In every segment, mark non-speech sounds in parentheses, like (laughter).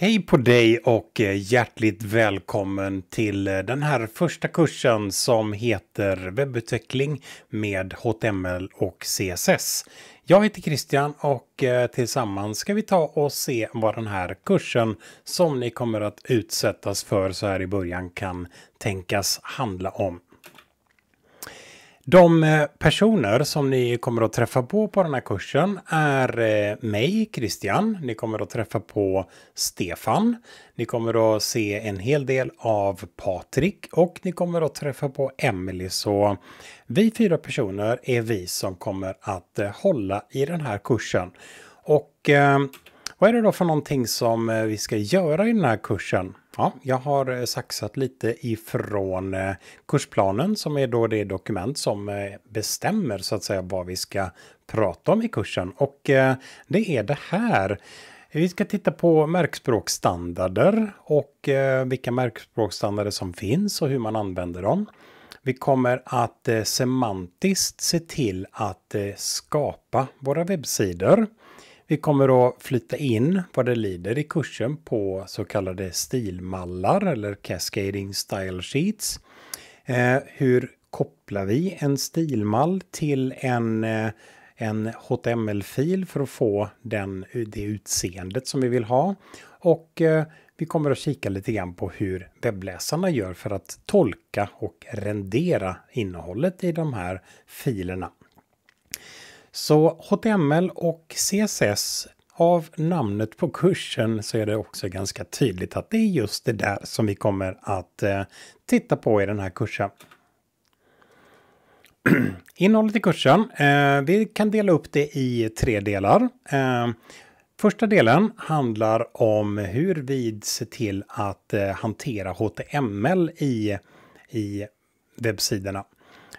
Hej på dig och eh, hjärtligt välkommen till eh, den här första kursen som heter webbutveckling med HTML och CSS. Jag heter Christian och eh, tillsammans ska vi ta och se vad den här kursen som ni kommer att utsättas för så här i början kan tänkas handla om. De eh, personer som ni kommer att träffa på på den här kursen är eh, mig, Christian. Ni kommer att träffa på Stefan. Ni kommer att se en hel del av Patrik och ni kommer att träffa på Emily. Så vi fyra personer är vi som kommer att eh, hålla i den här kursen. Och vad är det då för någonting som vi ska göra i den här kursen? Ja, jag har eh, saxat lite ifrån eh, kursplanen som är då det dokument som eh, bestämmer så att säga vad vi ska prata om i kursen. Och det är det här. Vi ska titta på märkspråkstandarder och vilka märkspråkstandarder som finns och hur man använder dem. Vi kommer att semantiskt se till att skapa våra webbsidor. Vi kommer att flytta in vad det lider i kursen på så kallade stilmallar eller cascading style sheets. Eh, hur kopplar vi en stilmall till en eh, en HTML-fil för att få den, det utseendet som vi vill ha. Och eh, vi kommer att kika lite grann på hur webbläsarna gör för att tolka och rendera innehållet i de här filerna. Så HTML och CSS, av namnet på kursen så är det också ganska tydligt att det är just det där som vi kommer att eh, titta på i den här kursen. (clears throat) Innehållet i kursen, eh, vi kan dela upp det i tre delar. Eh, Första delen handlar om hur vi ser till att eh, hantera HTML i, i webbsidorna.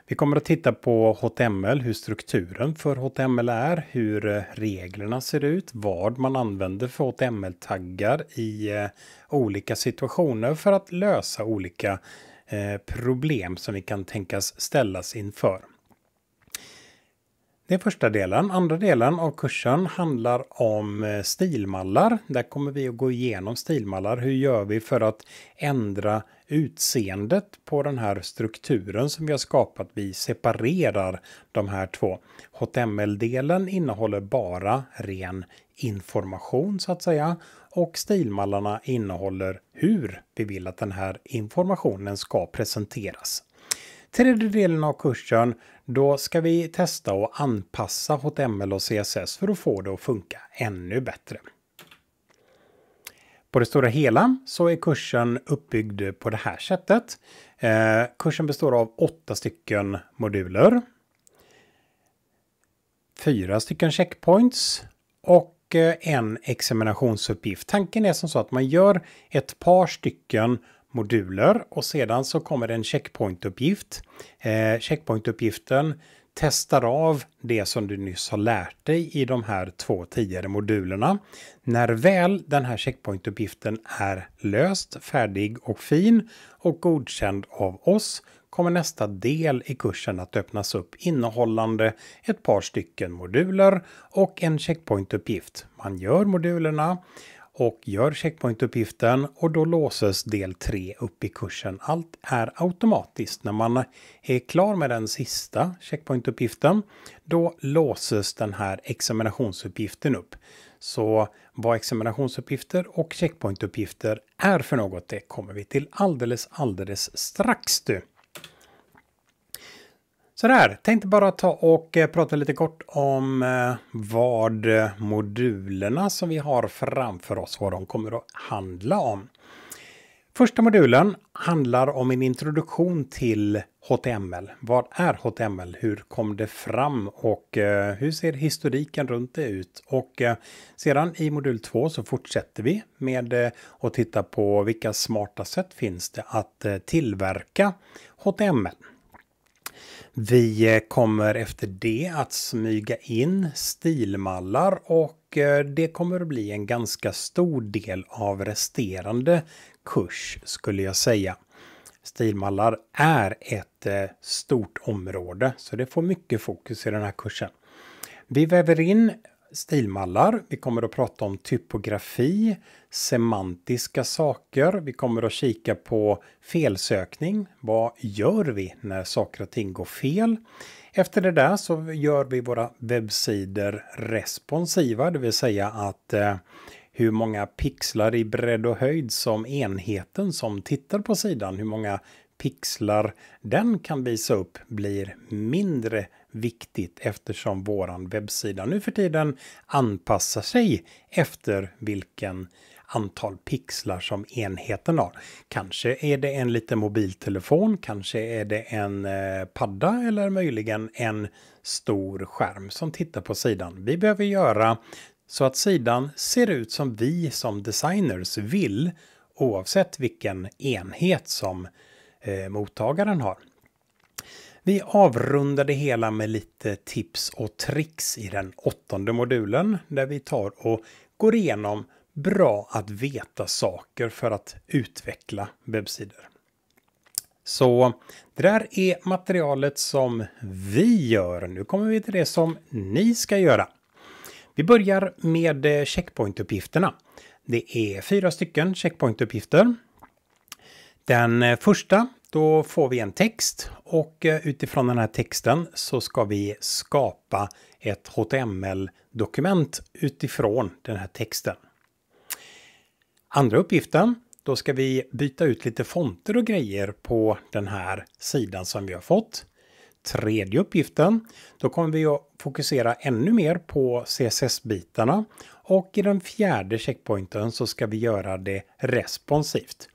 Vi kommer att titta på HTML, hur strukturen för HTML är, hur eh, reglerna ser ut, vad man använder för HTML-taggar i eh, olika situationer för att lösa olika eh, problem som vi kan tänkas ställas inför. Det är första delen. Andra delen av kursen handlar om eh, stilmallar. Där kommer vi att gå igenom stilmallar. Hur gör vi för att ändra utseendet på den här strukturen som vi har skapat? Vi separerar de här två. HTML-delen innehåller bara ren information så att säga och stilmallarna innehåller hur vi vill att den här informationen ska presenteras. Tredje delen av kursen då ska vi testa att anpassa HTML och CSS för att få det att funka ännu bättre. På det stora hela så är kursen uppbyggd på det här sättet. Eh, kursen består av åtta stycken moduler. Fyra stycken checkpoints och eh, en examinationsuppgift. Tanken är som så att man gör ett par stycken moduler och sedan så kommer en checkpointuppgift. Eh, checkpointuppgiften testar av det som du nyss har lärt dig i de här två tidigare modulerna. När väl den här checkpointuppgiften är löst, färdig och fin och godkänd av oss kommer nästa del i kursen att öppnas upp innehållande ett par stycken moduler och en checkpointuppgift. Man gör modulerna och gör checkpointuppgiften och då låses del 3 upp i kursen. Allt är automatiskt. När man är klar med den sista checkpointuppgiften då låses den här examinationsuppgiften upp. Så vad examinationsuppgifter och checkpointuppgifter är för något det kommer vi till alldeles alldeles strax du. Sådär, tänkte bara ta och eh, prata lite kort om eh, vad eh, modulerna som vi har framför oss, vad de kommer att handla om. Första modulen handlar om en introduktion till HTML. Vad är HTML? Hur kom det fram och hur ser historiken runt det ut? Och sedan i modul 2 så fortsätter vi med att titta på vilka smarta sätt finns det att tillverka HTML. Vi eh, kommer efter det att smyga in stilmallar och eh, det kommer att bli en ganska stor del av resterande kurs skulle jag säga. Stilmallar är ett eh, stort område så det får mycket fokus i den här kursen. Vi väver in stilmallar, vi kommer att prata om typografi, semantiska saker, vi kommer att kika på felsökning, vad gör vi när saker och ting går fel? Efter det där så gör vi våra webbsidor responsiva, det vill säga att eh, hur många pixlar i bredd och höjd som enheten som tittar på sidan, hur många pixlar den kan visa upp blir mindre viktigt eftersom våran webbsida nu för tiden anpassar sig efter vilken antal pixlar som enheten har. Kanske är det en liten mobiltelefon, kanske är det en eh, padda eller möjligen en stor skärm som tittar på sidan. Vi behöver göra så att sidan ser ut som vi som designers vill oavsett vilken enhet som eh, mottagaren har. Vi avrundar det hela med lite tips och tricks i den åttonde modulen där vi tar och går igenom bra att veta saker för att utveckla webbsidor. Så det där är materialet som vi gör. Nu kommer vi till det som ni ska göra. Vi börjar med checkpointuppgifterna. Det är fyra stycken checkpointuppgifter. Den eh, första, då får vi en text och eh, utifrån den här texten så ska vi skapa ett HTML-dokument utifrån den här texten. Andra uppgiften, då ska vi byta ut lite fonter och grejer på den här sidan som vi har fått. Tredje uppgiften, då kommer vi att fokusera ännu mer på CSS-bitarna och i den fjärde checkpointen så ska vi göra det responsivt.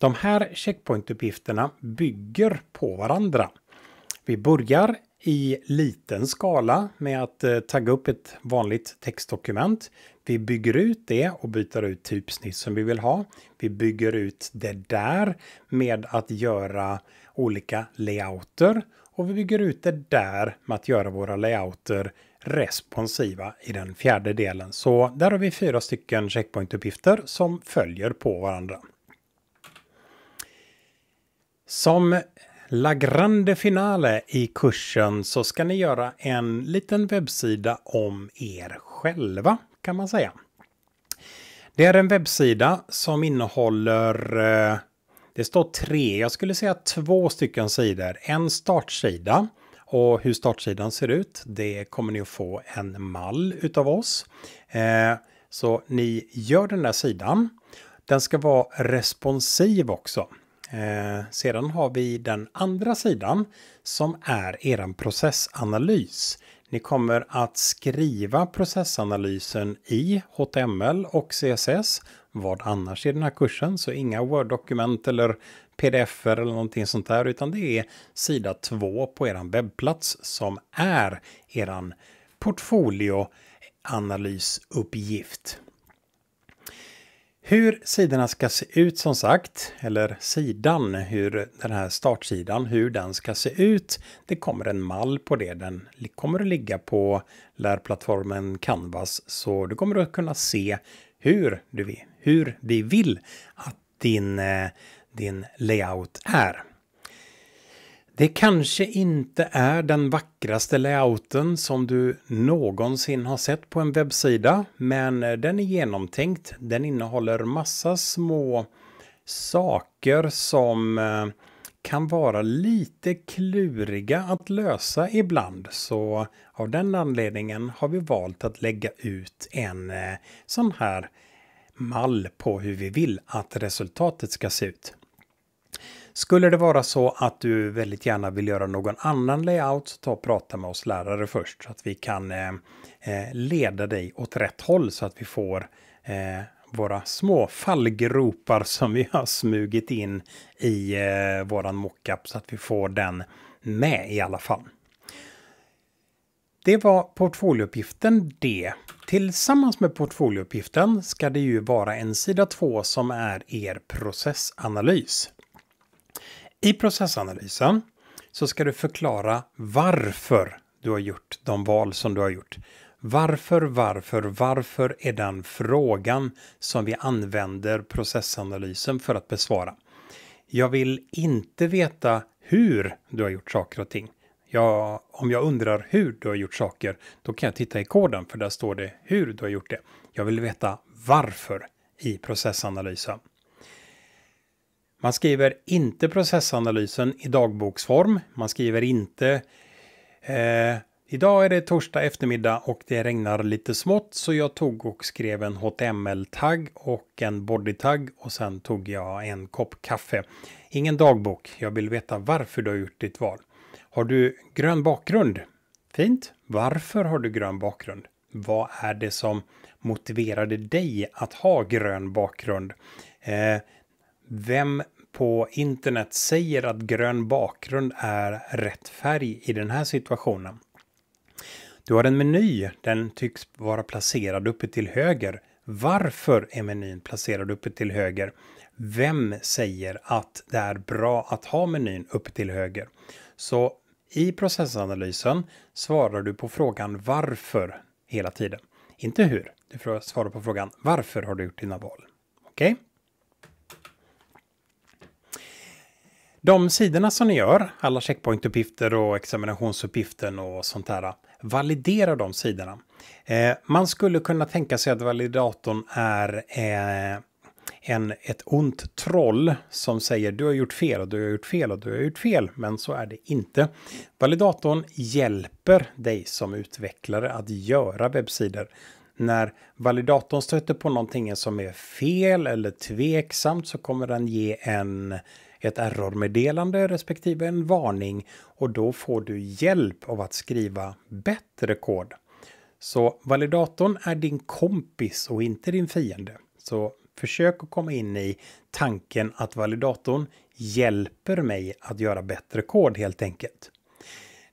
De här checkpointuppgifterna bygger på varandra. Vi börjar i liten skala med att eh, tagga upp ett vanligt textdokument. Vi bygger ut det och byter ut typsnitt som vi vill ha. Vi bygger ut det där med att göra olika layouter och vi bygger ut det där med att göra våra layouter responsiva i den fjärde delen. Så där har vi fyra stycken checkpointuppgifter som följer på varandra. Som La Grande Finale i kursen så ska ni göra en liten webbsida om er själva kan man säga. Det är en webbsida som innehåller, eh, det står tre, jag skulle säga två stycken sidor. En startsida och hur startsidan ser ut, det kommer ni att få en mall utav oss. Eh, så ni gör den där sidan. Den ska vara responsiv också. Eh, sedan har vi den andra sidan som är er processanalys. Ni kommer att skriva processanalysen i HTML och CSS. Vad annars i den här kursen, så inga Word-dokument eller pdf eller någonting sånt där, utan det är sida 2 på er webbplats som är er portfolioanalysuppgift. Hur sidorna ska se ut som sagt, eller sidan, hur den här startsidan, hur den ska se ut. Det kommer en mall på det. Den kommer att ligga på lärplattformen Canvas, så du kommer att kunna se hur, du, hur vi vill att din, eh, din layout är. Det kanske inte är den vackraste layouten som du någonsin har sett på en webbsida, men den är genomtänkt. Den innehåller massa små saker som eh, kan vara lite kluriga att lösa ibland. Så av den anledningen har vi valt att lägga ut en eh, sån här mall på hur vi vill att resultatet ska se ut. Skulle det vara så att du väldigt gärna vill göra någon annan layout så ta och prata med oss lärare först så att vi kan eh, eh, leda dig åt rätt håll så att vi får eh, våra små fallgropar som vi har smugit in i våran mockup så att vi får den med i alla fall. Det var portfoliouppgiften det. Tillsammans med portfoliouppgiften ska det ju vara en sida 2 som är er processanalys. I processanalysen så ska du förklara varför du har gjort de val som du har gjort. Varför, varför, varför är den frågan som vi använder processanalysen för att besvara. Jag vill inte veta hur du har gjort saker och ting. Jag, om jag undrar hur du har gjort saker, då kan jag titta i koden för där står det hur du har gjort det. Jag vill veta varför i processanalysen. Man skriver inte processanalysen i dagboksform. Man skriver inte eh, Idag är det torsdag eftermiddag och det regnar lite smått så jag tog och skrev en HTML-tagg och en body tagg och sen tog jag en kopp kaffe. Ingen dagbok. Jag vill veta varför du har gjort ditt val. Har du grön bakgrund? Fint. Varför har du grön bakgrund? Vad är det som motiverade dig att ha grön bakgrund? Eh, vem på internet säger att grön bakgrund är rätt färg i den här situationen. Du har en meny, den tycks vara placerad uppe till höger. Varför är menyn placerad uppe till höger? Vem säger att det är bra att ha menyn uppe till höger? Så i processanalysen svarar du på frågan varför hela tiden. Inte hur, du svarar på frågan varför har du gjort dina val. Okej? Okay? De sidorna som ni gör, alla checkpointuppgifter och examinationsuppgiften och sånt där, validerar de sidorna. Eh, man skulle kunna tänka sig att validatorn är eh, en, ett ont troll som säger du har gjort fel och du har gjort fel och du har gjort fel, men så är det inte. Validatorn hjälper dig som utvecklare att göra webbsidor. När validatorn stöter på någonting som är fel eller tveksamt så kommer den ge en ett errormeddelande respektive en varning och då får du hjälp av att skriva bättre kod. Så validatorn är din kompis och inte din fiende. Så försök att komma in i tanken att validatorn hjälper mig att göra bättre kod helt enkelt.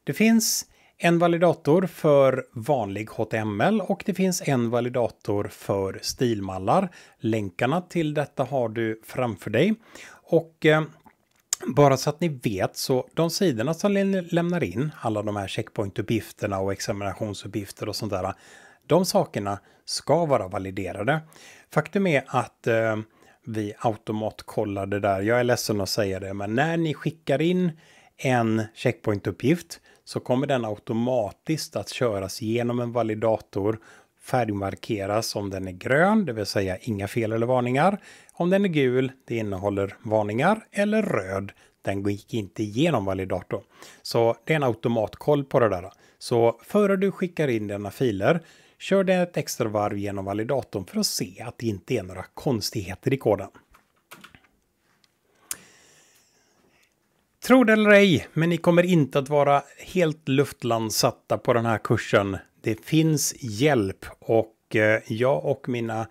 Det finns en validator för vanlig HTML och det finns en validator för stilmallar. Länkarna till detta har du framför dig. Och eh, bara så att ni vet så de sidorna som lämnar in alla de här checkpointuppgifterna och examinationsuppgifter och sånt där. De sakerna ska vara validerade. Faktum är att eh, vi det där. Jag är ledsen att säga det, men när ni skickar in en checkpointuppgift så kommer den automatiskt att köras genom en validator färgmarkeras om den är grön, det vill säga inga fel eller varningar. Om den är gul, det innehåller varningar, eller röd, den gick inte igenom validatorn. Så det är en automatkoll på det där. Så före du skickar in dina filer, kör det ett extra varv genom validatorn för att se att det inte är några konstigheter i koden. Tro det eller ej, men ni kommer inte att vara helt luftlandsatta på den här kursen det finns hjälp och eh, jag och mina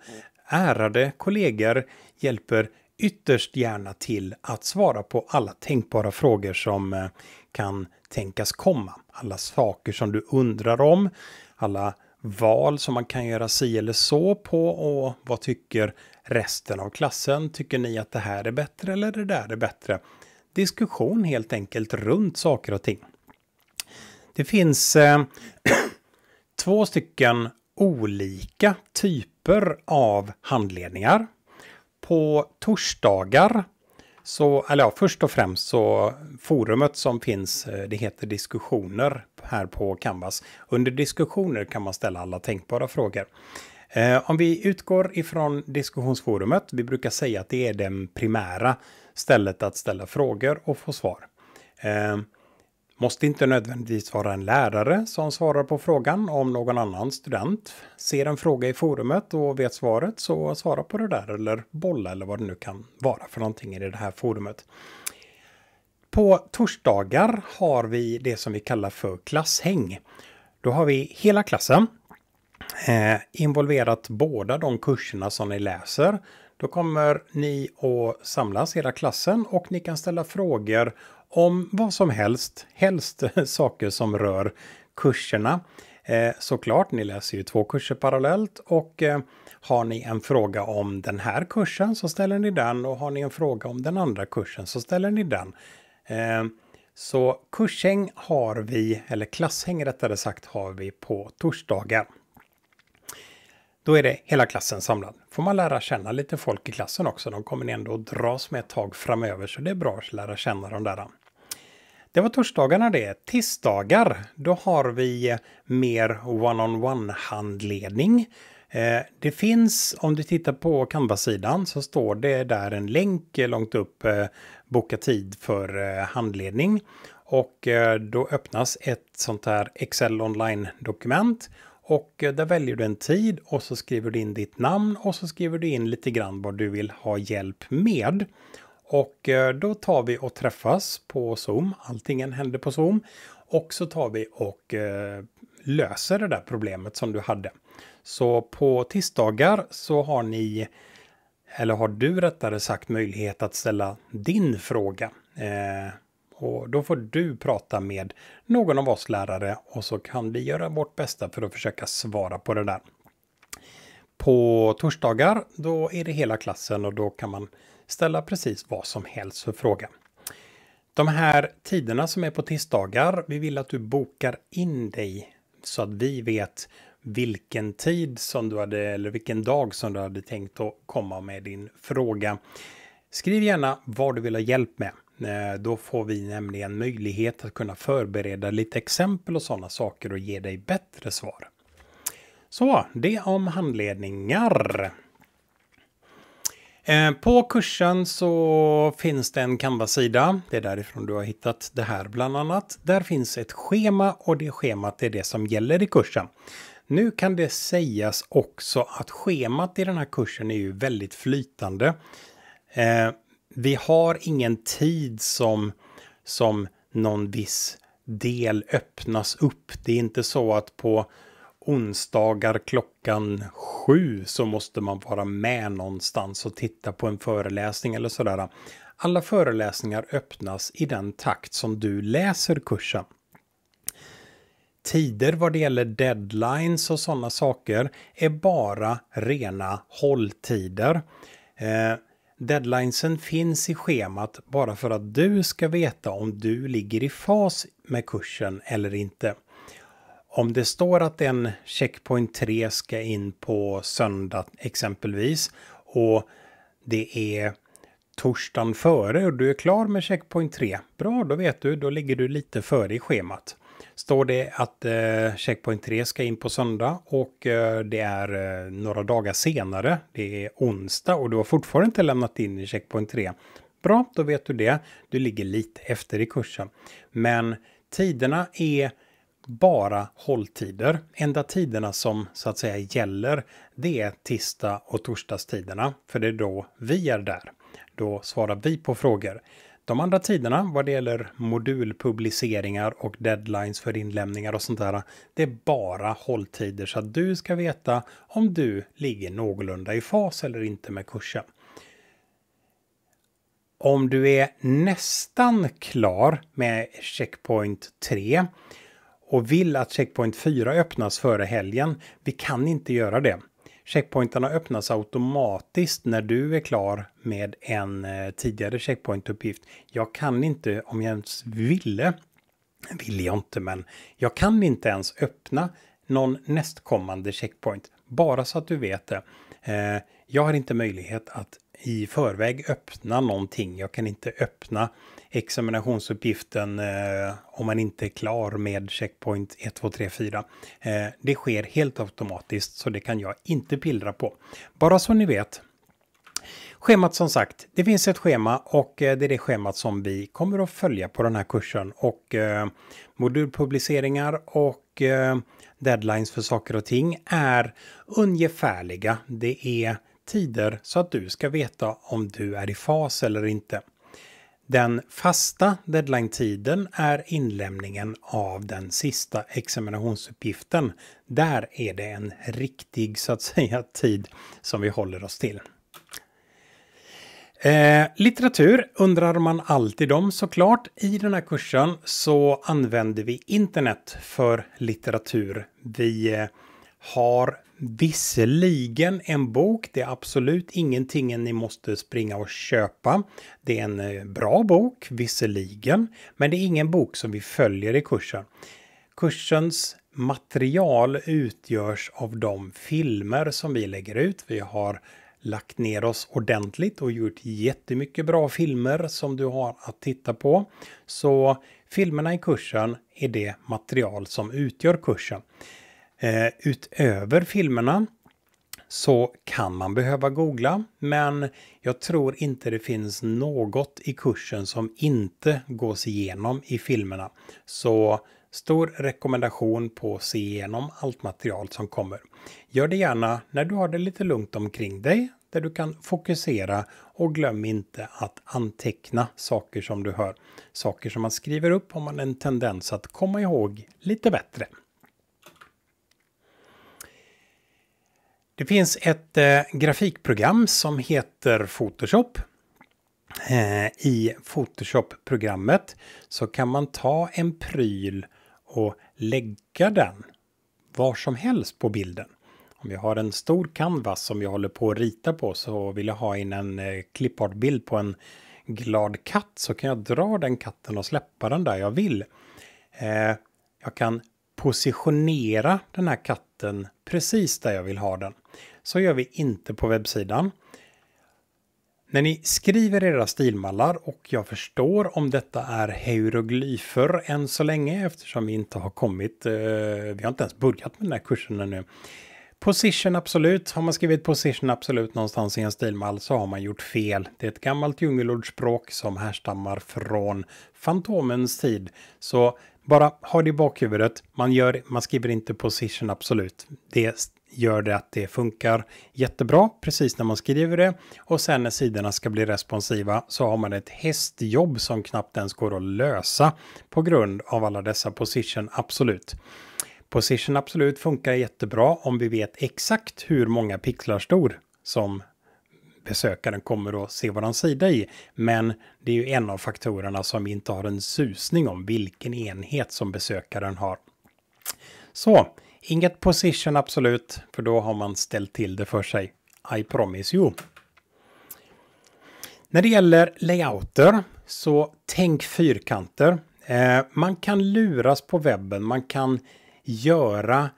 ärade kollegor hjälper ytterst gärna till att svara på alla tänkbara frågor som eh, kan tänkas komma. Alla saker som du undrar om, alla val som man kan göra si eller så på och vad tycker resten av klassen? Tycker ni att det här är bättre eller det där är bättre? Diskussion helt enkelt runt saker och ting. Det finns eh, två stycken olika typer av handledningar. På torsdagar, så, eller ja, först och främst så forumet som finns, eh, det heter diskussioner här på Canvas. Under diskussioner kan man ställa alla tänkbara frågor. Eh, om vi utgår ifrån diskussionsforumet, vi brukar säga att det är det primära stället att ställa frågor och få svar. Eh, måste inte nödvändigtvis vara en lärare som svarar på frågan om någon annan student ser en fråga i forumet och vet svaret så svara på det där eller bolla eller vad det nu kan vara för någonting i det här forumet. På torsdagar har vi det som vi kallar för klasshäng. Då har vi hela klassen eh, involverat båda de kurserna som ni läser. Då kommer ni att samlas hela klassen och ni kan ställa frågor om vad som helst, helst (laughs) saker som rör kurserna. Eh, såklart, ni läser ju två kurser parallellt och eh, har ni en fråga om den här kursen så ställer ni den och har ni en fråga om den andra kursen så ställer ni den. Eh, så kurshäng har vi, eller klasshäng rättare sagt, har vi på torsdagar. Då är det hela klassen samlad. Får man lära känna lite folk i klassen också. De kommer ni ändå att dras med ett tag framöver så det är bra att lära känna de där. Det var torsdagarna det. Tisdagar, då har vi eh, mer one-on-one-handledning. Eh, det finns, om du tittar på Canva-sidan så står det där en länk långt upp, eh, boka tid för handledning. Och då öppnas ett sånt här Excel online-dokument och eh, där väljer du en tid och så skriver du in ditt namn och så skriver du in lite grann vad du vill ha hjälp med. Och eh, då tar vi och träffas på Zoom. Allting händer på Zoom. Och så tar vi och eh, löser det där problemet som du hade. Så på tisdagar så har ni, eller har du rättare sagt möjlighet att ställa din fråga. Eh, och då får du prata med någon av oss lärare och så kan vi göra vårt bästa för att försöka svara på det där. På torsdagar då är det hela klassen och då kan man ställa precis vad som helst för fråga. De här tiderna som är på tisdagar, vi vill att du bokar in dig så att vi vet vilken tid som du hade eller vilken dag som du hade tänkt att komma med din fråga. Skriv gärna vad du vill ha hjälp med. Eh, då får vi nämligen möjlighet att kunna förbereda lite exempel och sådana saker och ge dig bättre svar. Så, det om handledningar. Eh, på kursen så finns det en Canva-sida. Det är därifrån du har hittat det här bland annat. Där finns ett schema och det schemat är det som gäller i kursen. Nu kan det sägas också att schemat i den här kursen är ju väldigt flytande. Eh, vi har ingen tid som, som någon viss del öppnas upp. Det är inte så att på onsdagar klockan sju så måste man vara med någonstans och titta på en föreläsning eller sådär. Alla föreläsningar öppnas i den takt som du läser kursen. Tider vad det gäller deadlines och sådana saker är bara rena hålltider. Eh, Deadlinesen finns i schemat bara för att du ska veta om du ligger i fas med kursen eller inte. Om det står att en checkpoint 3 ska in på söndag exempelvis och det är torsdagen före och du är klar med checkpoint 3. Bra, då vet du, då ligger du lite före i schemat står det att eh, Checkpoint 3 ska in på söndag och eh, det är eh, några dagar senare. Det är onsdag och du har fortfarande inte lämnat in i Checkpoint 3. Bra, då vet du det. Du ligger lite efter i kursen. Men tiderna är bara hålltider. Enda tiderna som så att säga gäller det är tisdag och torsdagstiderna. För det är då vi är där. Då svarar vi på frågor de andra tiderna vad det gäller modulpubliceringar och deadlines för inlämningar och sånt där, det är bara hålltider så att du ska veta om du ligger någorlunda i fas eller inte med kursen. Om du är nästan klar med checkpoint 3 och vill att checkpoint 4 öppnas före helgen, vi kan inte göra det. Checkpointarna öppnas automatiskt när du är klar med en eh, tidigare checkpointuppgift. Jag kan inte, om jag ens ville, vill jag inte, men jag kan inte ens öppna någon nästkommande checkpoint. Bara så att du vet det. Eh, jag har inte möjlighet att i förväg öppna någonting. Jag kan inte öppna examinationsuppgiften eh, om man inte är klar med checkpoint 1, 2, 3, 4. Eh, det sker helt automatiskt så det kan jag inte pillra på. Bara så ni vet. Schemat som sagt, det finns ett schema och eh, det är det schemat som vi kommer att följa på den här kursen och eh, modulpubliceringar och eh, deadlines för saker och ting är ungefärliga. Det är tider så att du ska veta om du är i fas eller inte. Den fasta deadline-tiden är inlämningen av den sista examinationsuppgiften. Där är det en riktig, så att säga, tid som vi håller oss till. Eh, litteratur undrar man alltid om såklart. I den här kursen så använder vi internet för litteratur. Vi eh, har visserligen en bok. Det är absolut ingenting ni måste springa och köpa. Det är en eh, bra bok, visserligen, men det är ingen bok som vi följer i kursen. Kursens material utgörs av de filmer som vi lägger ut. Vi har lagt ner oss ordentligt och gjort jättemycket bra filmer som du har att titta på. Så filmerna i kursen är det material som utgör kursen. Eh, utöver filmerna så kan man behöva googla, men jag tror inte det finns något i kursen som inte gås igenom i filmerna. Så stor rekommendation på att se igenom allt material som kommer. Gör det gärna när du har det lite lugnt omkring dig, där du kan fokusera och glöm inte att anteckna saker som du hör. Saker som man skriver upp har man en tendens att komma ihåg lite bättre. Det finns ett eh, grafikprogram som heter Photoshop. Eh, I Photoshop-programmet så kan man ta en pryl och lägga den var som helst på bilden. Om jag har en stor canvas som jag håller på att rita på så vill jag ha in en eh, på en glad katt så kan jag dra den katten och släppa den där jag vill. Eh, jag kan positionera den här katten precis där jag vill ha den. Så gör vi inte på webbsidan. När ni skriver era stilmallar och jag förstår om detta är hieroglyfer än så länge eftersom vi inte har kommit, eh, vi har inte ens börjat med den här kursen ännu. Position absolut, har man skrivit position absolut någonstans i en stilmall så har man gjort fel. Det är ett gammalt djungelordspråk som härstammar från Fantomens tid. Så bara ha det i bakhuvudet, man, gör, man skriver inte position absolut. Det gör det att det funkar jättebra precis när man skriver det. Och sen när sidorna ska bli responsiva så har man ett hästjobb som knappt ens går att lösa på grund av alla dessa position absolut. Position absolut funkar jättebra om vi vet exakt hur många pixlar stor som besökaren kommer att se våran sida i. Men det är ju en av faktorerna som vi inte har en susning om vilken enhet som besökaren har. Så Inget position absolut, för då har man ställt till det för sig. I promise you. När det gäller layouter så tänk fyrkanter. Eh, man kan luras på webben, man kan göra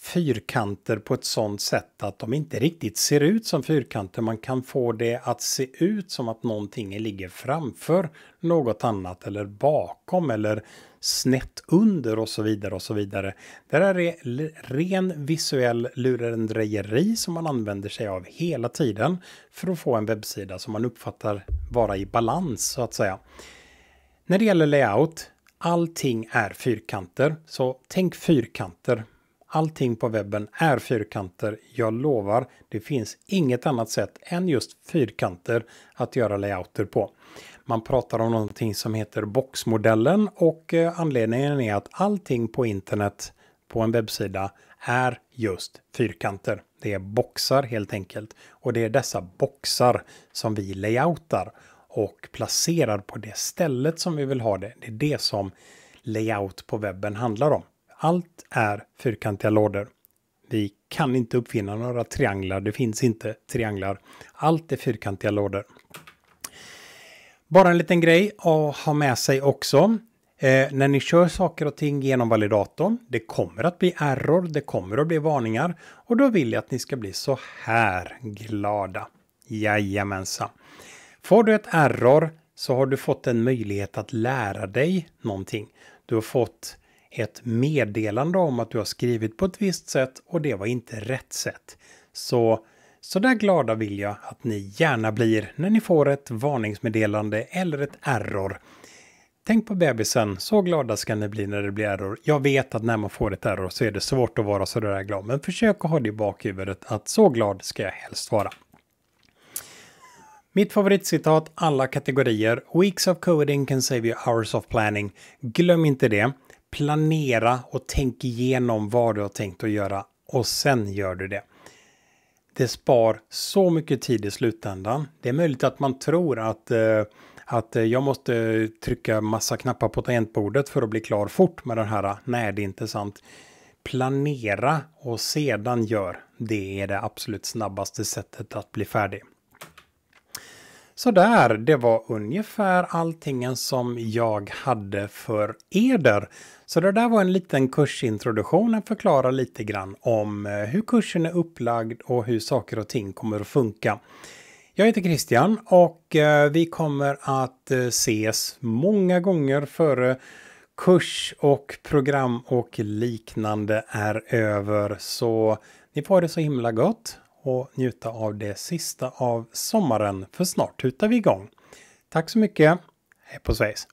fyrkanter på ett sådant sätt att de inte riktigt ser ut som fyrkanter. Man kan få det att se ut som att någonting ligger framför något annat eller bakom eller snett under och så vidare och så vidare. Det här är ren visuell lurendrejeri som man använder sig av hela tiden för att få en webbsida som man uppfattar vara i balans så att säga. När det gäller layout, allting är fyrkanter, så tänk fyrkanter. Allting på webben är fyrkanter, jag lovar. Det finns inget annat sätt än just fyrkanter att göra layouter på. Man pratar om någonting som heter boxmodellen och eh, anledningen är att allting på internet på en webbsida är just fyrkanter. Det är boxar helt enkelt och det är dessa boxar som vi layoutar och placerar på det stället som vi vill ha det. Det är det som layout på webben handlar om. Allt är fyrkantiga lådor. Vi kan inte uppfinna några trianglar, det finns inte trianglar. Allt är fyrkantiga lådor. Bara en liten grej att ha med sig också. Eh, när ni kör saker och ting genom validatorn, det kommer att bli error, det kommer att bli varningar och då vill jag att ni ska bli så här glada. Jajamensan. Får du ett error så har du fått en möjlighet att lära dig någonting. Du har fått ett meddelande om att du har skrivit på ett visst sätt och det var inte rätt sätt. Så så där glada vill jag att ni gärna blir när ni får ett varningsmeddelande eller ett error. Tänk på bebisen, så glada ska ni bli när det blir error. Jag vet att när man får ett error så är det svårt att vara så där glad, men försök att ha det i bakhuvudet att så glad ska jag helst vara. Mitt favoritcitat alla kategorier. Weeks of coding can save you hours of planning. Glöm inte det. Planera och tänk igenom vad du har tänkt att göra och sen gör du det det spar så mycket tid i slutändan. Det är möjligt att man tror att, eh, att eh, jag måste trycka massa knappar på tangentbordet för att bli klar fort med den här. Eh, nej, det är inte sant. Planera och sedan gör. Det är det absolut snabbaste sättet att bli färdig. Så där, det var ungefär allting som jag hade för eder. Så det där var en liten kursintroduktion, att förklara lite grann om eh, hur kursen är upplagd och hur saker och ting kommer att funka. Jag heter Christian och eh, vi kommer att eh, ses många gånger före kurs och program och liknande är över. Så ni får det så himla gott och njuta av det sista av sommaren för snart tutar vi igång. Tack så mycket! Hej på svejs!